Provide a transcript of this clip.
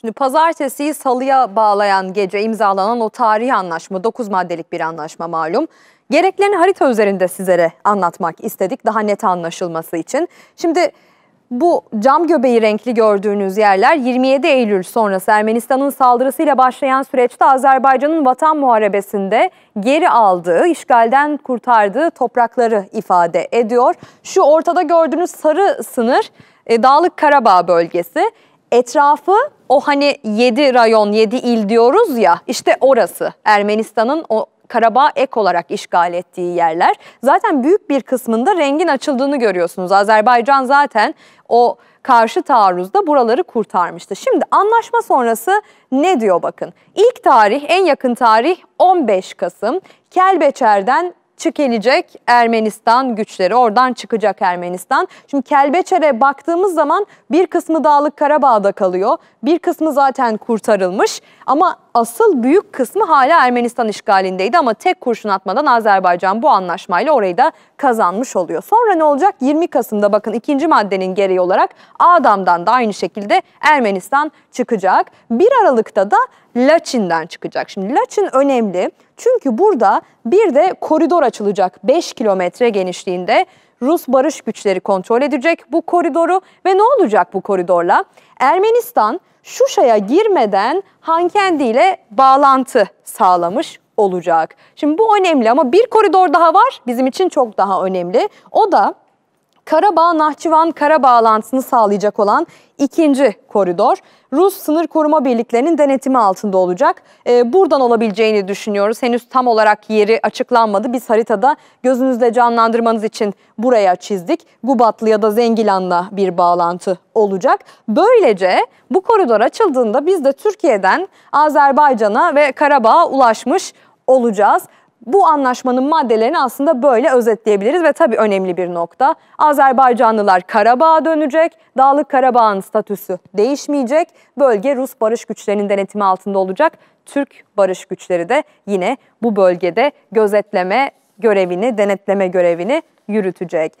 Şimdi pazartesiyi salıya bağlayan gece imzalanan o tarihi anlaşma 9 maddelik bir anlaşma malum. Gereklerini harita üzerinde sizlere anlatmak istedik daha net anlaşılması için. Şimdi bu cam göbeği renkli gördüğünüz yerler 27 Eylül sonrası Ermenistan'ın saldırısıyla başlayan süreçte Azerbaycan'ın vatan muharebesinde geri aldığı, işgalden kurtardığı toprakları ifade ediyor. Şu ortada gördüğünüz sarı sınır e, Dağlık Karabağ bölgesi etrafı o hani 7 rayon, 7 il diyoruz ya işte orası Ermenistan'ın o Karabağ ek olarak işgal ettiği yerler. Zaten büyük bir kısmında rengin açıldığını görüyorsunuz. Azerbaycan zaten o karşı taarruzda buraları kurtarmıştı. Şimdi anlaşma sonrası ne diyor bakın. İlk tarih, en yakın tarih 15 Kasım. Kelbeçer'den çökenecek Ermenistan güçleri. Oradan çıkacak Ermenistan. Şimdi Kelbeçer'e baktığımız zaman bir kısmı Dağlık Karabağ'da kalıyor. Bir kısmı zaten kurtarılmış ama asıl büyük kısmı hala Ermenistan işgalindeydi ama tek kurşun atmadan Azerbaycan bu anlaşmayla orayı da kazanmış oluyor. Sonra ne olacak? 20 Kasım'da bakın ikinci maddenin gereği olarak Adam'dan da aynı şekilde Ermenistan çıkacak. 1 Aralık'ta da Laçin'den çıkacak. Şimdi Laçin önemli çünkü burada bir de koridor açılacak 5 kilometre genişliğinde. Rus barış güçleri kontrol edecek bu koridoru ve ne olacak bu koridorla? Ermenistan Şuşa'ya girmeden Hankendi ile bağlantı sağlamış olacak. Şimdi bu önemli ama bir koridor daha var bizim için çok daha önemli. O da Karabağ-Nahçıvan-Kara bağlantısını sağlayacak olan ikinci koridor Rus sınır koruma birliklerinin denetimi altında olacak. Ee, buradan olabileceğini düşünüyoruz. Henüz tam olarak yeri açıklanmadı. Biz haritada gözünüzde canlandırmanız için buraya çizdik. Gubatlı ya da Zengilan'la bir bağlantı olacak. Böylece bu koridor açıldığında biz de Türkiye'den Azerbaycan'a ve Karabağ'a ulaşmış olacağız. Bu anlaşmanın maddelerini aslında böyle özetleyebiliriz ve tabii önemli bir nokta. Azerbaycanlılar Karabağ'a dönecek, Dağlık Karabağ'ın statüsü değişmeyecek, bölge Rus barış güçlerinin denetimi altında olacak. Türk barış güçleri de yine bu bölgede gözetleme görevini, denetleme görevini yürütecek.